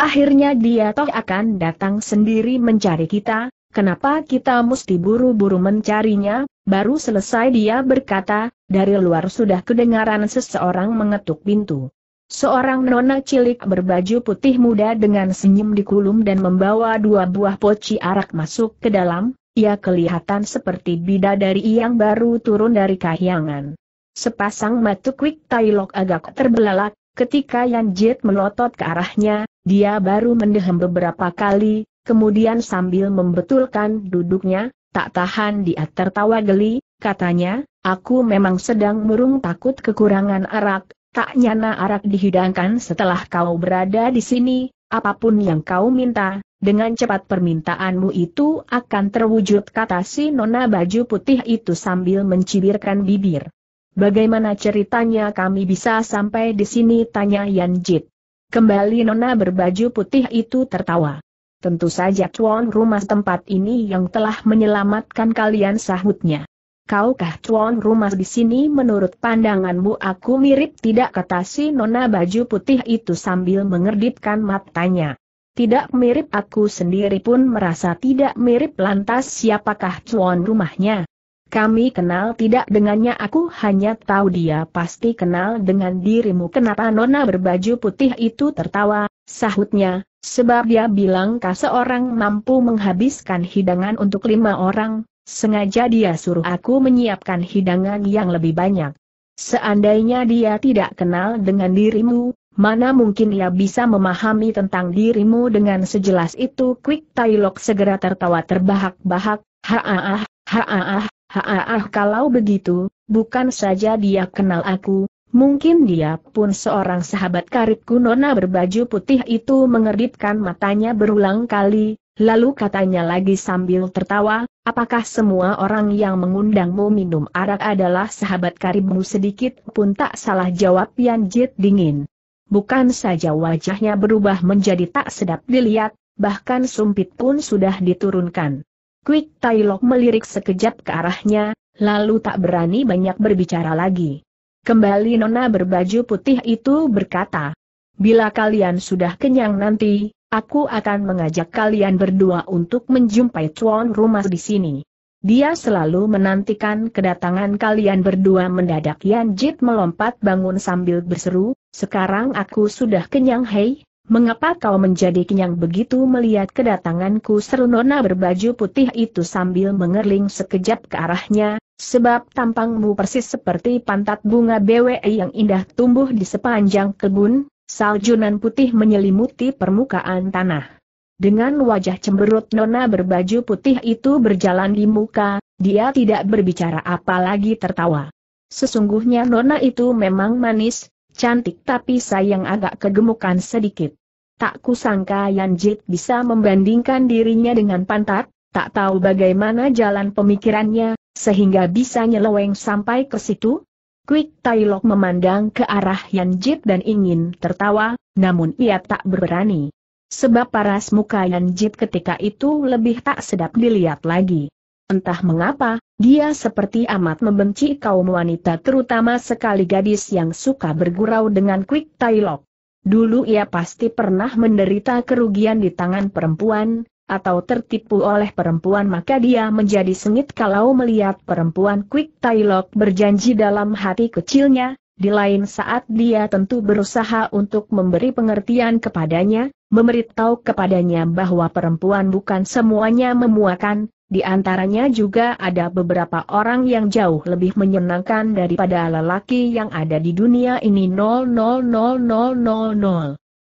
Akhirnya dia toh akan datang sendiri mencari kita, Kenapa kita mesti buru-buru mencarinya? Baru selesai dia berkata, dari luar sudah kedengaran seseorang mengetuk pintu. Seorang nona cilik berbaju putih muda dengan senyum dikulum dan membawa dua buah poci arak masuk ke dalam, ia kelihatan seperti bidadari yang baru turun dari kahyangan. Sepasang mata Quick Tailok agak terbelalak, ketika Yan Jit melotot ke arahnya, dia baru mendehem beberapa kali, Kemudian sambil membetulkan duduknya, tak tahan dia tertawa geli, katanya, aku memang sedang murung takut kekurangan arak, tak nyana arak dihidangkan setelah kau berada di sini, apapun yang kau minta, dengan cepat permintaanmu itu akan terwujud kata si nona baju putih itu sambil mencibirkan bibir. Bagaimana ceritanya kami bisa sampai di sini tanya Yanjit. Kembali nona berbaju putih itu tertawa. Tentu saja tuan rumah tempat ini yang telah menyelamatkan kalian sahutnya. Kaukah tuan rumah di sini menurut pandanganmu aku mirip tidak kata si nona baju putih itu sambil mengerdipkan matanya. Tidak mirip aku sendiri pun merasa tidak mirip lantas siapakah tuan rumahnya. Kami kenal tidak dengannya aku hanya tahu dia pasti kenal dengan dirimu kenapa nona berbaju putih itu tertawa, sahutnya, Sebab dia bilang seorang mampu menghabiskan hidangan untuk lima orang, sengaja dia suruh aku menyiapkan hidangan yang lebih banyak. Seandainya dia tidak kenal dengan dirimu, mana mungkin ia bisa memahami tentang dirimu dengan sejelas itu Quick Tailok segera tertawa terbahak-bahak, haaah, haaah, haaah kalau begitu, bukan saja dia kenal aku, Mungkin dia pun seorang sahabat karibku nona berbaju putih itu mengerdipkan matanya berulang kali, lalu katanya lagi sambil tertawa, apakah semua orang yang mengundangmu minum arak adalah sahabat karibmu sedikit pun tak salah jawab Yan Jit dingin. Bukan saja wajahnya berubah menjadi tak sedap dilihat, bahkan sumpit pun sudah diturunkan. Quick Tailok melirik sekejap ke arahnya, lalu tak berani banyak berbicara lagi. Kembali nona berbaju putih itu berkata, Bila kalian sudah kenyang nanti, aku akan mengajak kalian berdua untuk menjumpai tuan rumah di sini. Dia selalu menantikan kedatangan kalian berdua mendadak Yan Jit melompat bangun sambil berseru, sekarang aku sudah kenyang hei, mengapa kau menjadi kenyang begitu melihat kedatanganku seru nona berbaju putih itu sambil mengerling sekejap ke arahnya, Sebab tampangmu persis seperti pantat bunga bwe yang indah tumbuh di sepanjang kebun, saljunan putih menyelimuti permukaan tanah. Dengan wajah cemberut nona berbaju putih itu berjalan di muka, dia tidak berbicara apalagi tertawa. Sesungguhnya nona itu memang manis, cantik tapi sayang agak kegemukan sedikit. Tak kusangka Yanjit bisa membandingkan dirinya dengan pantat, tak tahu bagaimana jalan pemikirannya, sehingga bisa nyeleweng sampai ke situ? Quick Tailok memandang ke arah Yan Jip dan ingin tertawa, namun ia tak berani. Sebab paras muka Yan Jip ketika itu lebih tak sedap dilihat lagi. Entah mengapa, dia seperti amat membenci kaum wanita terutama sekali gadis yang suka bergurau dengan Quick Tailok. Dulu ia pasti pernah menderita kerugian di tangan perempuan, atau tertipu oleh perempuan maka dia menjadi sengit kalau melihat perempuan Quick Tailok berjanji dalam hati kecilnya, di lain saat dia tentu berusaha untuk memberi pengertian kepadanya, memberitahu kepadanya bahwa perempuan bukan semuanya memuakan, di antaranya juga ada beberapa orang yang jauh lebih menyenangkan daripada lelaki yang ada di dunia ini 000000.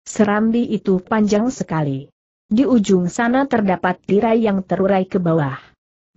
Serambi itu panjang sekali. Di ujung sana terdapat tirai yang terurai ke bawah.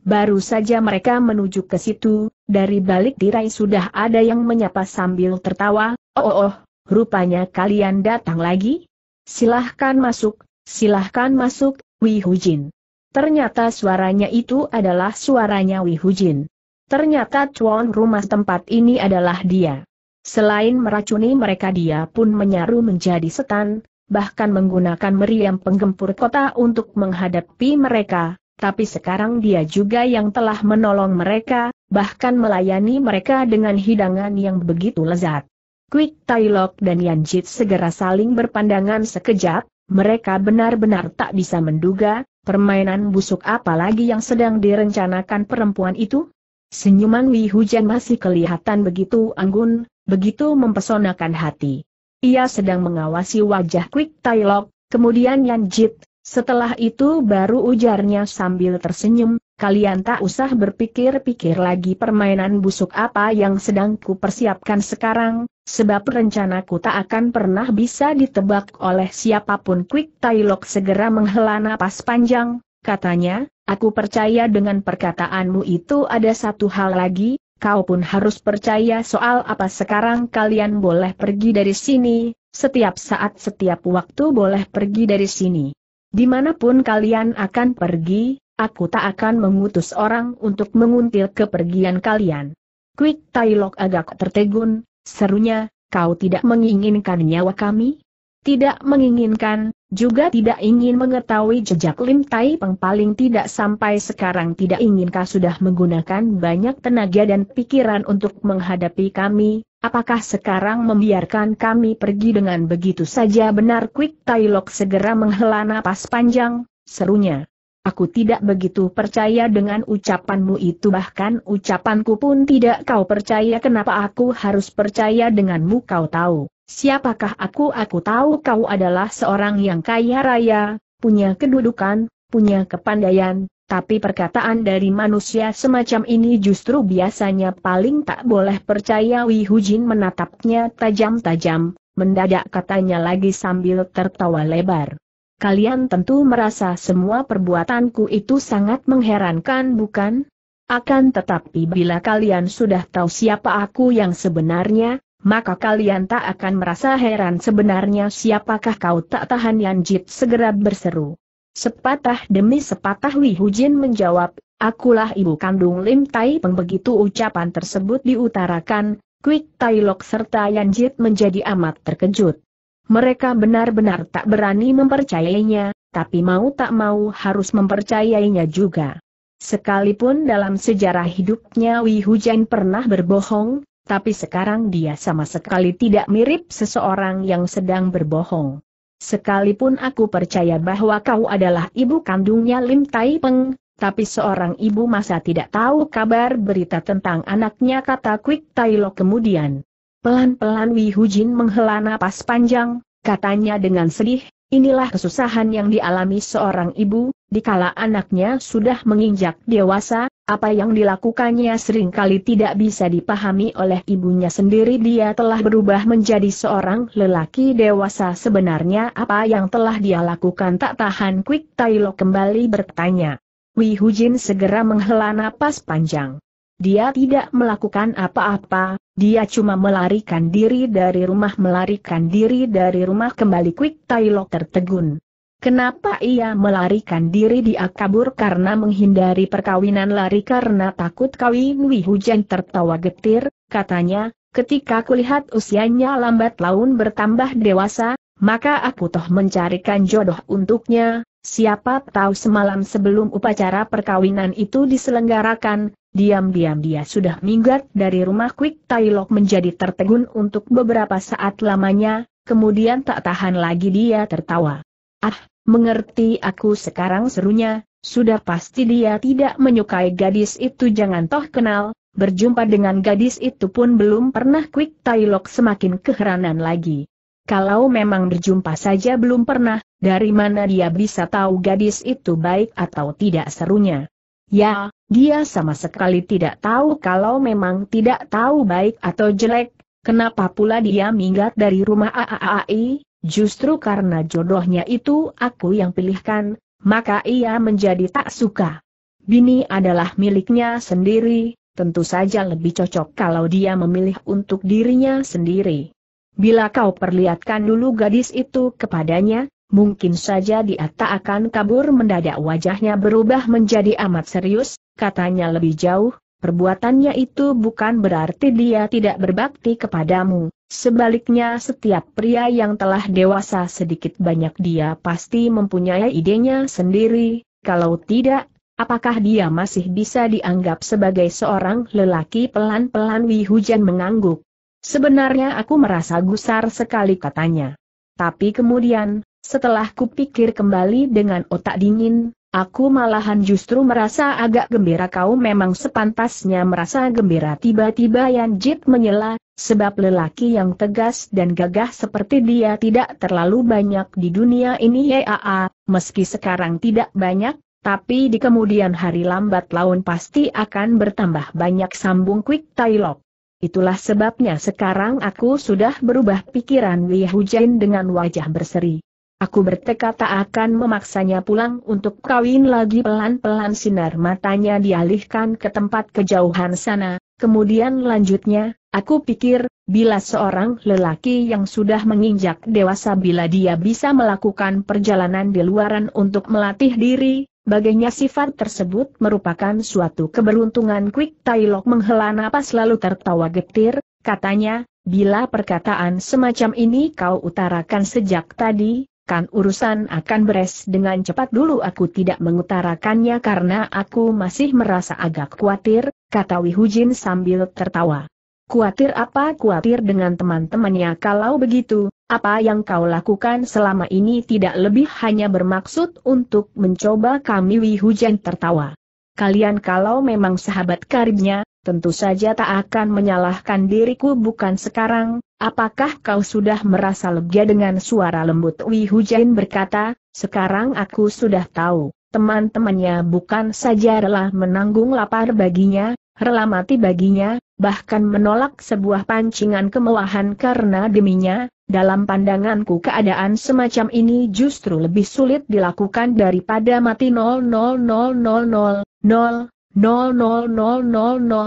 Baru saja mereka menuju ke situ, dari balik tirai sudah ada yang menyapa sambil tertawa, oh oh, oh rupanya kalian datang lagi? Silahkan masuk, silahkan masuk, Wihujin. Ternyata suaranya itu adalah suaranya Wihujin. Ternyata tuan rumah tempat ini adalah dia. Selain meracuni mereka dia pun menyaru menjadi setan, bahkan menggunakan meriam penggempur kota untuk menghadapi mereka, tapi sekarang dia juga yang telah menolong mereka, bahkan melayani mereka dengan hidangan yang begitu lezat. Quick Tailok dan Yanjit segera saling berpandangan sekejap, mereka benar-benar tak bisa menduga, permainan busuk apalagi yang sedang direncanakan perempuan itu? Senyuman Wi Hujan masih kelihatan begitu anggun, begitu mempesonakan hati. Ia sedang mengawasi wajah Quick Tai kemudian Yan Jit, setelah itu baru ujarnya sambil tersenyum, kalian tak usah berpikir-pikir lagi permainan busuk apa yang sedang ku persiapkan sekarang, sebab rencanaku tak akan pernah bisa ditebak oleh siapapun Quick Tai segera menghela napas panjang, katanya, aku percaya dengan perkataanmu itu ada satu hal lagi, kau pun harus percaya soal apa sekarang kalian boleh pergi dari sini, setiap saat setiap waktu boleh pergi dari sini. Dimanapun kalian akan pergi, aku tak akan mengutus orang untuk menguntil kepergian kalian. Quick Tailok agak tertegun, serunya, kau tidak menginginkan nyawa kami? Tidak menginginkan, juga tidak ingin mengetahui jejak Lim Tai Peng paling tidak sampai sekarang tidak inginkah sudah menggunakan banyak tenaga dan pikiran untuk menghadapi kami, apakah sekarang membiarkan kami pergi dengan begitu saja benar Quick Tai Lok segera menghela napas panjang, serunya. Aku tidak begitu percaya dengan ucapanmu itu bahkan ucapanku pun tidak kau percaya kenapa aku harus percaya denganmu kau tahu. Siapakah aku? Aku tahu kau adalah seorang yang kaya raya, punya kedudukan, punya kepandaian, tapi perkataan dari manusia semacam ini justru biasanya paling tak boleh percaya Wihujin menatapnya tajam-tajam, mendadak katanya lagi sambil tertawa lebar. Kalian tentu merasa semua perbuatanku itu sangat mengherankan bukan? Akan tetapi bila kalian sudah tahu siapa aku yang sebenarnya, maka kalian tak akan merasa heran sebenarnya siapakah kau tak tahan Yan Jit segera berseru. Sepatah demi sepatah Li Hujin menjawab, akulah ibu kandung Lim Tai Peng begitu ucapan tersebut diutarakan, Quick Tai Lok serta Yan Jit menjadi amat terkejut. Mereka benar-benar tak berani mempercayainya, tapi mau tak mau harus mempercayainya juga. Sekalipun dalam sejarah hidupnya Wi Hujan pernah berbohong, tapi sekarang dia sama sekali tidak mirip seseorang yang sedang berbohong. Sekalipun aku percaya bahwa kau adalah ibu kandungnya Lim Tai Peng, tapi seorang ibu masa tidak tahu kabar berita tentang anaknya kata Quick Tai Lo kemudian. Pelan-pelan Wi Hujin menghela napas panjang, katanya dengan sedih, inilah kesusahan yang dialami seorang ibu, dikala anaknya sudah menginjak dewasa, apa yang dilakukannya seringkali tidak bisa dipahami oleh ibunya sendiri dia telah berubah menjadi seorang lelaki dewasa sebenarnya apa yang telah dia lakukan tak tahan Quick Tailo kembali bertanya. Wei Hujin segera menghela napas panjang. Dia tidak melakukan apa-apa, dia cuma melarikan diri dari rumah melarikan diri dari rumah kembali Quick Tailo tertegun. Kenapa ia melarikan diri dia kabur karena menghindari perkawinan lari karena takut kawin Wi Hujan tertawa getir, katanya, ketika kulihat usianya lambat laun bertambah dewasa, maka aku toh mencarikan jodoh untuknya, siapa tahu semalam sebelum upacara perkawinan itu diselenggarakan, diam-diam dia sudah minggat dari rumah Quick Tailok menjadi tertegun untuk beberapa saat lamanya, kemudian tak tahan lagi dia tertawa. Ah, mengerti aku sekarang serunya, sudah pasti dia tidak menyukai gadis itu jangan toh kenal, berjumpa dengan gadis itu pun belum pernah Quick Tailok semakin keheranan lagi. Kalau memang berjumpa saja belum pernah, dari mana dia bisa tahu gadis itu baik atau tidak serunya? Ya, dia sama sekali tidak tahu kalau memang tidak tahu baik atau jelek, kenapa pula dia minggat dari rumah AAAI, Justru karena jodohnya itu aku yang pilihkan, maka ia menjadi tak suka. Bini adalah miliknya sendiri, tentu saja lebih cocok kalau dia memilih untuk dirinya sendiri. Bila kau perlihatkan dulu gadis itu kepadanya, mungkin saja dia tak akan kabur mendadak wajahnya berubah menjadi amat serius, katanya lebih jauh, perbuatannya itu bukan berarti dia tidak berbakti kepadamu, Sebaliknya setiap pria yang telah dewasa sedikit banyak dia pasti mempunyai idenya sendiri, kalau tidak, apakah dia masih bisa dianggap sebagai seorang lelaki pelan-pelan Wi Hujan mengangguk. Sebenarnya aku merasa gusar sekali katanya. Tapi kemudian, setelah kupikir kembali dengan otak dingin, Aku malahan justru merasa agak gembira kau memang sepantasnya merasa gembira tiba-tiba Yan Jit menyela, sebab lelaki yang tegas dan gagah seperti dia tidak terlalu banyak di dunia ini yaa, meski sekarang tidak banyak, tapi di kemudian hari lambat laun pasti akan bertambah banyak sambung quick tailok. Itulah sebabnya sekarang aku sudah berubah pikiran Wei Hujain dengan wajah berseri. Aku bertekad tak akan memaksanya pulang untuk kawin lagi pelan-pelan sinar matanya dialihkan ke tempat kejauhan sana, kemudian lanjutnya, aku pikir, bila seorang lelaki yang sudah menginjak dewasa bila dia bisa melakukan perjalanan di luaran untuk melatih diri, bagainya sifat tersebut merupakan suatu keberuntungan Quick Tailok menghela napas lalu tertawa getir, katanya, bila perkataan semacam ini kau utarakan sejak tadi, mengharapkan urusan akan beres dengan cepat dulu aku tidak mengutarakannya karena aku masih merasa agak khawatir, kata Wihujin sambil tertawa. Khawatir apa khawatir dengan teman-temannya kalau begitu, apa yang kau lakukan selama ini tidak lebih hanya bermaksud untuk mencoba kami Wihujin tertawa. Kalian kalau memang sahabat karibnya, tentu saja tak akan menyalahkan diriku bukan sekarang, Apakah kau sudah merasa lega dengan suara lembut Wi Hujain berkata, sekarang aku sudah tahu, teman-temannya bukan saja rela menanggung lapar baginya, rela mati baginya, bahkan menolak sebuah pancingan kemewahan karena deminya, dalam pandanganku keadaan semacam ini justru lebih sulit dilakukan daripada mati 0000000000000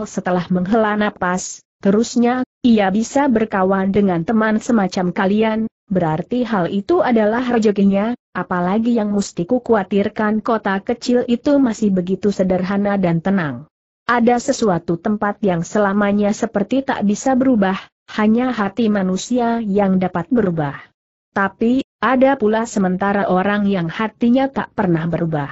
setelah menghela napas, terusnya ia bisa berkawan dengan teman semacam kalian, berarti hal itu adalah rezekinya, apalagi yang mesti ku khawatirkan kota kecil itu masih begitu sederhana dan tenang. Ada sesuatu tempat yang selamanya seperti tak bisa berubah, hanya hati manusia yang dapat berubah. Tapi, ada pula sementara orang yang hatinya tak pernah berubah.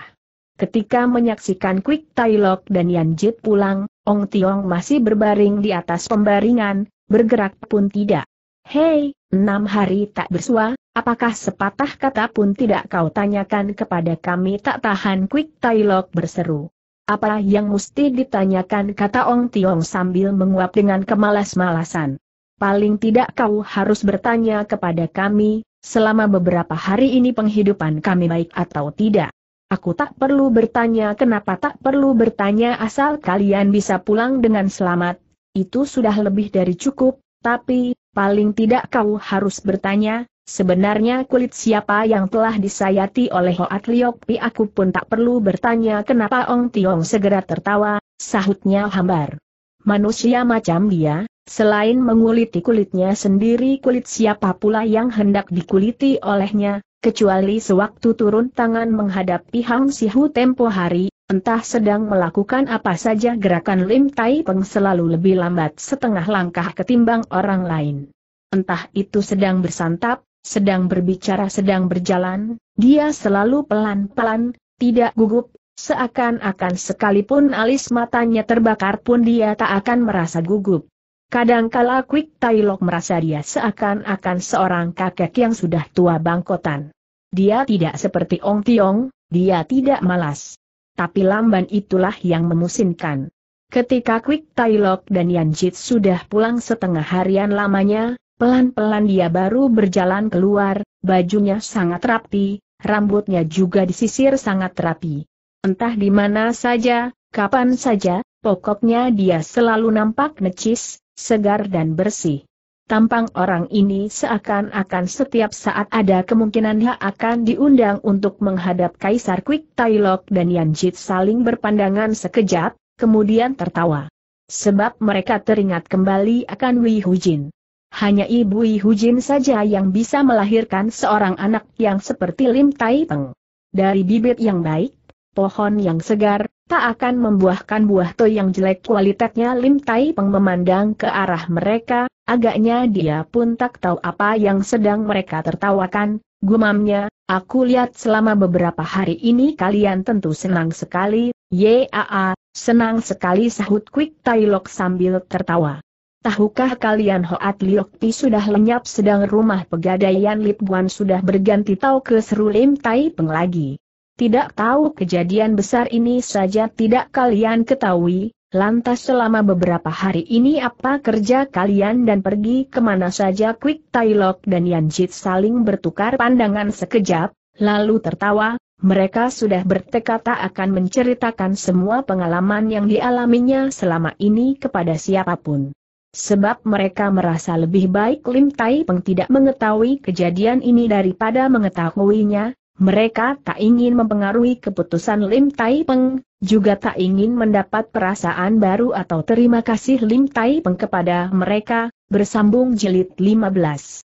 Ketika menyaksikan Quick Tailok dan Yanjit pulang, Ong Tiong masih berbaring di atas pembaringan, bergerak pun tidak. Hei, enam hari tak bersua, apakah sepatah kata pun tidak kau tanyakan kepada kami tak tahan Quick Tailok berseru. Apa yang mesti ditanyakan kata Ong Tiong sambil menguap dengan kemalas-malasan. Paling tidak kau harus bertanya kepada kami, selama beberapa hari ini penghidupan kami baik atau tidak. Aku tak perlu bertanya kenapa tak perlu bertanya asal kalian bisa pulang dengan selamat, itu sudah lebih dari cukup, tapi, paling tidak kau harus bertanya, sebenarnya kulit siapa yang telah disayati oleh Hoat Liok Pi aku pun tak perlu bertanya kenapa Ong Tiong segera tertawa, sahutnya hambar. Manusia macam dia, Selain menguliti kulitnya sendiri kulit siapa pula yang hendak dikuliti olehnya, kecuali sewaktu turun tangan menghadapi Hang Sihu tempo hari, Entah sedang melakukan apa saja gerakan Lim Tai Peng selalu lebih lambat setengah langkah ketimbang orang lain. Entah itu sedang bersantap, sedang berbicara sedang berjalan, dia selalu pelan-pelan, tidak gugup, seakan-akan sekalipun alis matanya terbakar pun dia tak akan merasa gugup. Kadangkala Quick Tai Lok merasa dia seakan-akan seorang kakek yang sudah tua bangkotan. Dia tidak seperti Ong Tiong, dia tidak malas tapi lamban itulah yang memusinkan. Ketika Quick Tailok dan Yan sudah pulang setengah harian lamanya, pelan-pelan dia baru berjalan keluar, bajunya sangat rapi, rambutnya juga disisir sangat rapi. Entah di mana saja, kapan saja, pokoknya dia selalu nampak necis, segar dan bersih. Tampang orang ini seakan-akan setiap saat ada kemungkinan dia akan diundang untuk menghadap Kaisar Quick Tailok dan Yanjit saling berpandangan sekejap, kemudian tertawa. Sebab mereka teringat kembali akan Wei Hujin. Hanya ibu Wei Hujin saja yang bisa melahirkan seorang anak yang seperti Lim Tai Peng. Dari bibit yang baik, pohon yang segar, tak akan membuahkan buah to yang jelek kualitasnya Lim Tai Peng memandang ke arah mereka, agaknya dia pun tak tahu apa yang sedang mereka tertawakan, gumamnya, aku lihat selama beberapa hari ini kalian tentu senang sekali, yaa, senang sekali sahut Quick Tai Lok sambil tertawa. Tahukah kalian Hoat Liok Pi sudah lenyap sedang rumah pegadaian Lip Guan sudah berganti tau ke seru Lim Tai Peng lagi tidak tahu kejadian besar ini saja tidak kalian ketahui, lantas selama beberapa hari ini apa kerja kalian dan pergi kemana saja Quick Tailok dan Yanjit saling bertukar pandangan sekejap, lalu tertawa, mereka sudah bertekad tak akan menceritakan semua pengalaman yang dialaminya selama ini kepada siapapun. Sebab mereka merasa lebih baik Lim Tai Peng tidak mengetahui kejadian ini daripada mengetahuinya, mereka tak ingin mempengaruhi keputusan Lim Tai Peng, juga tak ingin mendapat perasaan baru atau terima kasih Lim Tai Peng kepada mereka, bersambung jilid 15.